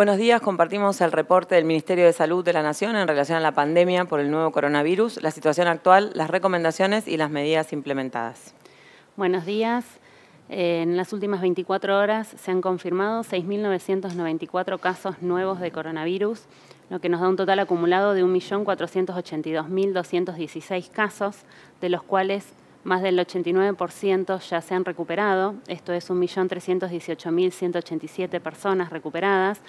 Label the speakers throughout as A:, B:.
A: Buenos días, compartimos el reporte del Ministerio de Salud de la Nación en relación a la pandemia por el nuevo coronavirus, la situación actual, las recomendaciones y las medidas implementadas.
B: Buenos días. Eh, en las últimas 24 horas se han confirmado 6.994 casos nuevos de coronavirus, lo que nos da un total acumulado de 1.482.216 casos, de los cuales más del 89% ya se han recuperado, esto es 1.318.187 personas recuperadas,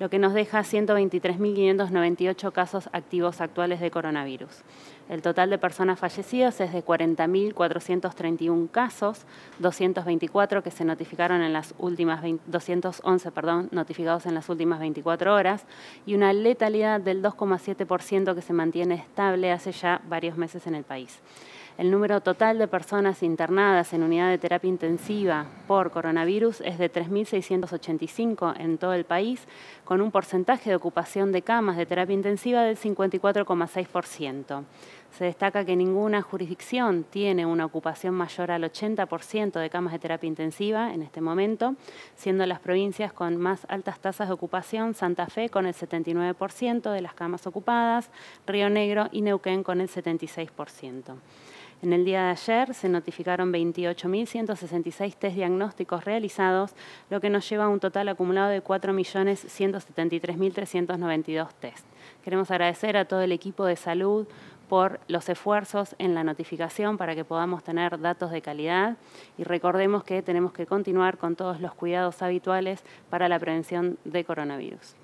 B: lo que nos deja 123.598 casos activos actuales de coronavirus. El total de personas fallecidas es de 40.431 casos, 224 que se notificaron en las últimas 211, perdón, notificados en las últimas 24 horas y una letalidad del 2,7% que se mantiene estable hace ya varios meses en el país. El número total de personas internadas en unidad de terapia intensiva por coronavirus es de 3.685 en todo el país, con un porcentaje de ocupación de camas de terapia intensiva del 54,6%. Se destaca que ninguna jurisdicción tiene una ocupación mayor al 80% de camas de terapia intensiva en este momento, siendo las provincias con más altas tasas de ocupación Santa Fe con el 79% de las camas ocupadas, Río Negro y Neuquén con el 76%. En el día de ayer se notificaron 28.166 test diagnósticos realizados, lo que nos lleva a un total acumulado de 4.173.392 test. Queremos agradecer a todo el equipo de salud por los esfuerzos en la notificación para que podamos tener datos de calidad y recordemos que tenemos que continuar con todos los cuidados habituales para la prevención de coronavirus.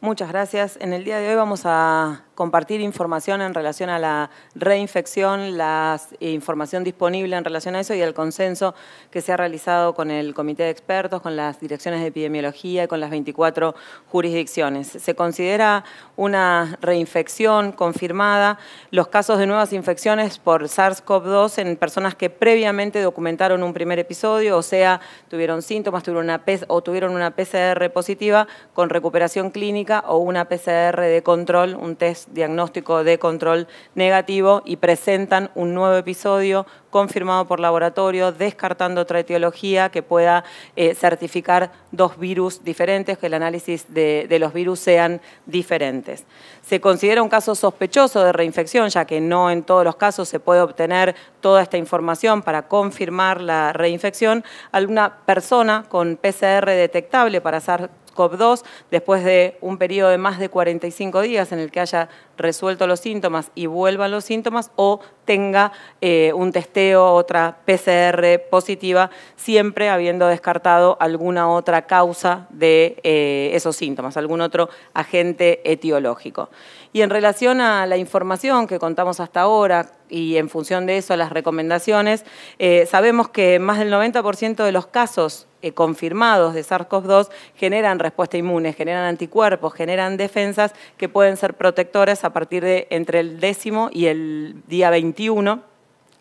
A: Muchas gracias. En el día de hoy vamos a compartir información en relación a la reinfección, la información disponible en relación a eso y el consenso que se ha realizado con el Comité de Expertos, con las direcciones de epidemiología y con las 24 jurisdicciones. Se considera una reinfección confirmada los casos de nuevas infecciones por SARS-CoV-2 en personas que previamente documentaron un primer episodio, o sea, tuvieron síntomas tuvieron una, o tuvieron una PCR positiva con recuperación clínica clínica o una PCR de control, un test diagnóstico de control negativo y presentan un nuevo episodio confirmado por laboratorio, descartando otra etiología que pueda eh, certificar dos virus diferentes, que el análisis de, los virus sean diferentes. Se considera un caso sospechoso de reinfección, ya que no en todos los casos se puede obtener toda esta información para confirmar la reinfección. Alguna persona con PCR detectable para hacer cop 2 después de un periodo de más de 45 días en el que haya resuelto los síntomas y vuelvan los síntomas o tenga eh, un testeo, otra PCR positiva, siempre habiendo descartado alguna otra causa de eh, esos síntomas, algún otro agente etiológico. Y en relación a la información que contamos hasta ahora, y en función de eso las recomendaciones. Eh, sabemos que más del 90% de los casos confirmados de SARS-CoV-2 generan respuesta inmune, generan anticuerpos, generan defensas que pueden ser protectoras a, a partir de entre el décimo y el día 21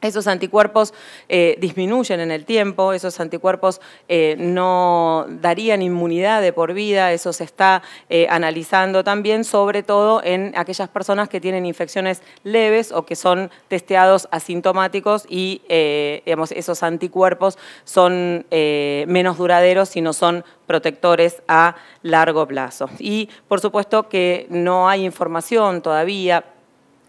A: esos anticuerpos eh, disminuyen en el tiempo, esos anticuerpos eh, no darían inmunidad de por vida, eso se está eh, analizando también, sobre todo en aquellas personas que tienen infecciones leves o que son testeados asintomáticos y esos anticuerpos son menos duraderos y no son protectores a largo plazo. Y por supuesto que no hay información todavía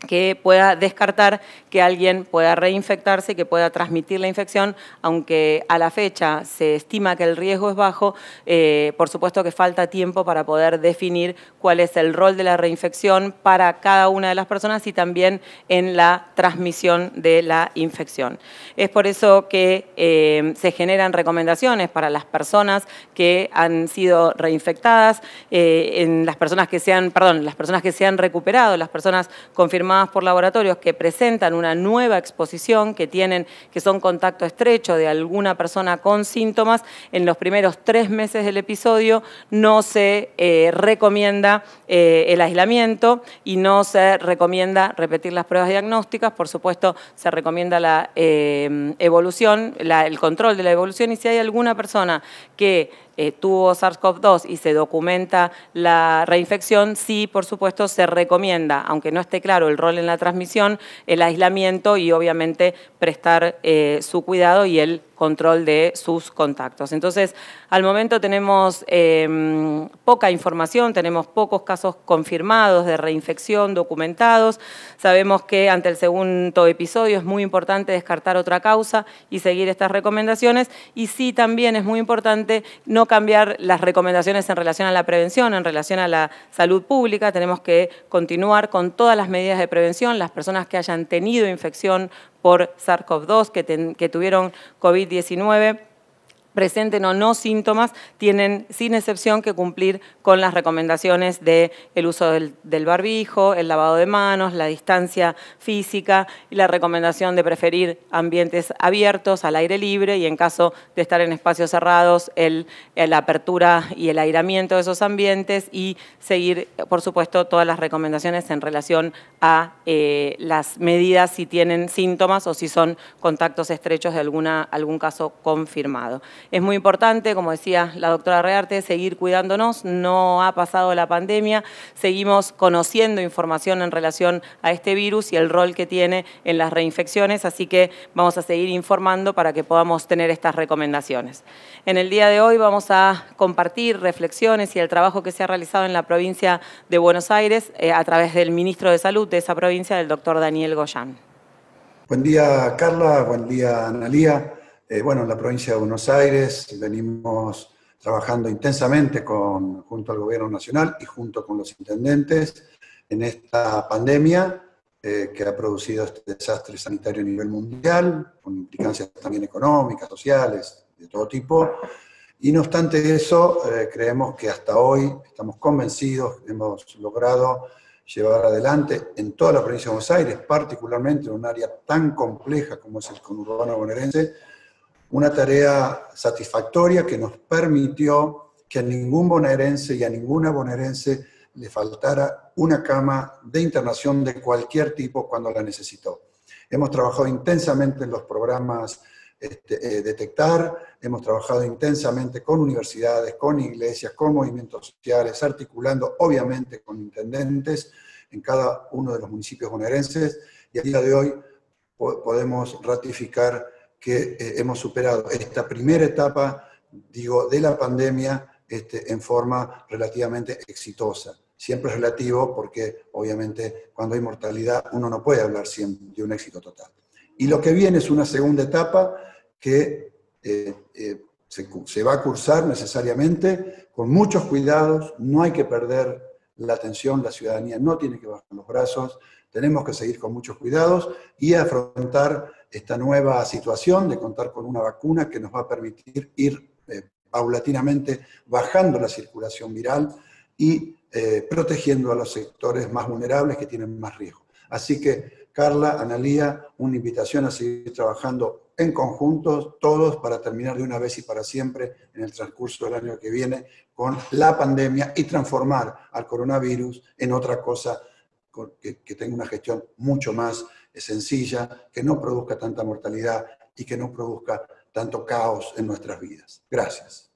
A: que pueda descartar que alguien pueda reinfectarse, que pueda transmitir la infección, aunque a la fecha se estima que el riesgo es bajo, eh, por supuesto que falta tiempo para poder definir cuál es el rol de la reinfección para cada una de las personas y también en la transmisión de la infección. Es por eso que eh, se generan recomendaciones para las personas que han sido reinfectadas, eh, en las personas que perdón, las personas que se han recuperado, las personas confirmadas por laboratorios que presentan una nueva exposición, que tienen, que son contacto estrecho de alguna persona con síntomas, en los primeros tres meses del episodio no se eh, recomienda eh, el aislamiento y no se recomienda repetir las pruebas diagnósticas, por supuesto se recomienda la eh, evolución, el control de la evolución y si hay alguna persona que eh, tuvo SARS-CoV-2 y se documenta la reinfección, sí, por supuesto, se recomienda, aunque no esté claro el rol en la transmisión, el aislamiento y obviamente prestar eh, su cuidado y el control de sus contactos. Entonces, al momento tenemos em, poca información, tenemos pocos casos confirmados de reinfección documentados. Sabemos que ante el segundo episodio es muy importante descartar otra causa y seguir estas recomendaciones. Y sí, también es muy importante no cambiar las recomendaciones en relación a la prevención, en relación a la salud pública. Tenemos que continuar con todas las medidas de prevención. Las personas que hayan tenido infección por SARS-CoV-2 que, tuvieron COVID-19 presenten o no síntomas, tienen sin excepción que cumplir con las recomendaciones del el uso del, barbijo, el lavado de manos, la distancia física y la recomendación de preferir ambientes abiertos, al aire libre y en caso de estar en espacios cerrados, la apertura y el airamiento de esos ambientes y seguir, por supuesto, todas las recomendaciones en relación a eh, las medidas si tienen síntomas o si son contactos estrechos de algún caso confirmado. Es muy importante, como decía la doctora Rearte, seguir cuidándonos, no ha pasado la pandemia, seguimos conociendo información en relación a este virus y el rol que tiene en las reinfecciones, así que vamos a seguir informando para que podamos tener estas recomendaciones. En el día de hoy vamos a compartir reflexiones y el trabajo que se ha realizado en la provincia de Buenos Aires eh, a través del ministro de Salud de esa provincia, el doctor Daniel Goyán.
C: Buen día, Carla. Buen día, Analía. Eh, bueno, en la provincia de Buenos Aires venimos trabajando intensamente con, junto al gobierno nacional y junto con los intendentes en esta pandemia eh, que ha producido este desastre sanitario a nivel mundial, con implicancias también económicas, sociales, de todo tipo. Y no obstante eso, eh, creemos que hasta hoy estamos convencidos, hemos logrado llevar adelante en toda la provincia de Buenos Aires, particularmente en un área tan compleja como es el conurbano bonaerense, una tarea satisfactoria que nos permitió que a ningún bonaerense y a ninguna bonaerense le faltara una cama de internación de cualquier tipo cuando la necesitó. Hemos trabajado intensamente en los programas este, eh, Detectar, hemos trabajado intensamente con universidades, con iglesias, con movimientos sociales, articulando obviamente con intendentes en cada uno de los municipios bonaerenses y a día de hoy podemos ratificar que eh, hemos superado esta primera etapa, digo, de la pandemia este, en forma relativamente exitosa. Siempre es relativo porque obviamente cuando hay mortalidad uno no puede hablar siempre de un éxito total. Y lo que viene es una segunda etapa que eh, eh, se, va a cursar necesariamente con muchos cuidados, no hay que perder la atención, la ciudadanía no tiene que bajar los brazos, tenemos que seguir con muchos cuidados y afrontar esta nueva situación de contar con una vacuna que nos va a permitir ir eh, paulatinamente bajando la circulación viral y eh, protegiendo a los sectores más vulnerables que tienen más riesgo. Así que, Carla, Analía, una invitación a seguir trabajando en conjunto, todos, para terminar de una vez y para siempre en el transcurso del año que viene con la pandemia y transformar al coronavirus en otra cosa que, tenga una gestión mucho más eh, sencilla, que no produzca tanta mortalidad y que no produzca tanto caos en nuestras vidas. Gracias.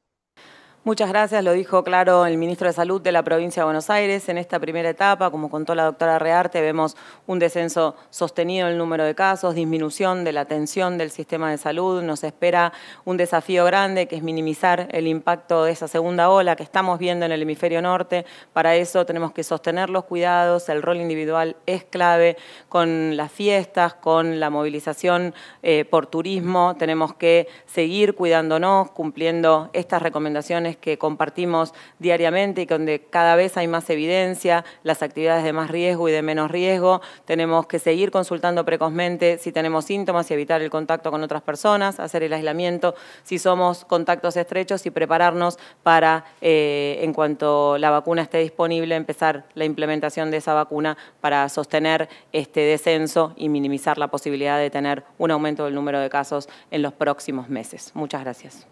A: Muchas gracias, lo dijo claro el ministro de Salud de la provincia de Buenos Aires. En esta primera etapa, como contó la doctora Rearte, vemos un descenso sostenido en el número de casos, disminución de la atención del sistema de salud. Nos espera un desafío grande que es minimizar el impacto de esa segunda ola que estamos viendo en el hemisferio norte. Para eso tenemos que sostener los cuidados, el rol individual es clave con las fiestas, con la movilización eh, por turismo. Tenemos que seguir cuidándonos, cumpliendo estas recomendaciones que compartimos diariamente y donde cada vez hay más evidencia, las actividades de más riesgo y de menos riesgo. Tenemos que seguir consultando precozmente si tenemos síntomas y evitar el contacto con otras personas, hacer el aislamiento si somos contactos estrechos y prepararnos para, eh, en cuanto la vacuna esté disponible, empezar la implementación de esa vacuna para sostener este descenso y minimizar la posibilidad de tener un aumento del número de casos en los
B: próximos meses. Muchas gracias.